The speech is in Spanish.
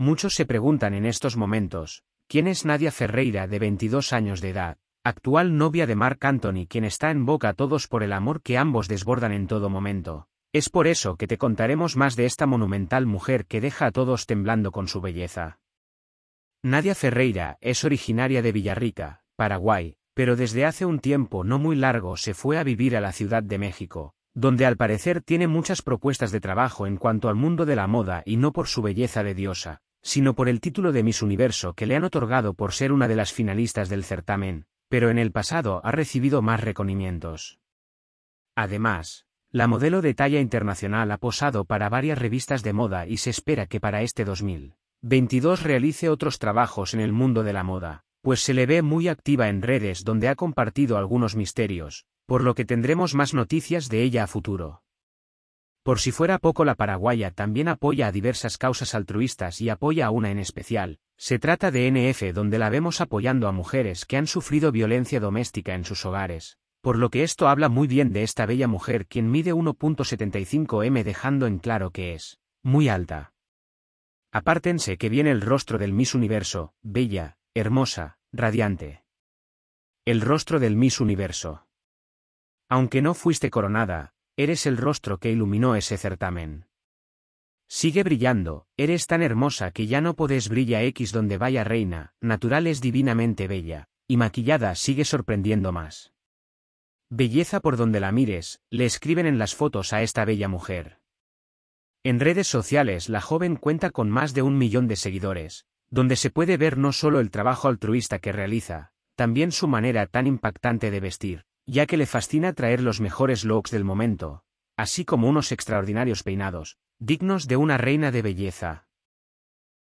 Muchos se preguntan en estos momentos, ¿quién es Nadia Ferreira de 22 años de edad, actual novia de Mark Anthony quien está en boca a todos por el amor que ambos desbordan en todo momento? Es por eso que te contaremos más de esta monumental mujer que deja a todos temblando con su belleza. Nadia Ferreira es originaria de Villarrica, Paraguay, pero desde hace un tiempo no muy largo se fue a vivir a la Ciudad de México, donde al parecer tiene muchas propuestas de trabajo en cuanto al mundo de la moda y no por su belleza de diosa, sino por el título de Miss Universo que le han otorgado por ser una de las finalistas del certamen, pero en el pasado ha recibido más reconocimientos. Además, la modelo de talla internacional ha posado para varias revistas de moda y se espera que para este 2022 realice otros trabajos en el mundo de la moda, pues se le ve muy activa en redes donde ha compartido algunos misterios, por lo que tendremos más noticias de ella a futuro. Por si fuera poco la paraguaya también apoya a diversas causas altruistas y apoya a una en especial. Se trata de NF donde la vemos apoyando a mujeres que han sufrido violencia doméstica en sus hogares. Por lo que esto habla muy bien de esta bella mujer quien mide 1.75 m dejando en claro que es muy alta. Apártense que viene el rostro del Miss Universo, bella, hermosa, radiante. El rostro del Miss Universo. Aunque no fuiste coronada, eres el rostro que iluminó ese certamen. Sigue brillando, eres tan hermosa que ya no podés brilla X donde vaya reina, natural es divinamente bella, y maquillada sigue sorprendiendo más. Belleza por donde la mires, le escriben en las fotos a esta bella mujer. En redes sociales la joven cuenta con más de un millón de seguidores, donde se puede ver no solo el trabajo altruista que realiza, también su manera tan impactante de vestir, ya que le fascina traer los mejores looks del momento, así como unos extraordinarios peinados, dignos de una reina de belleza.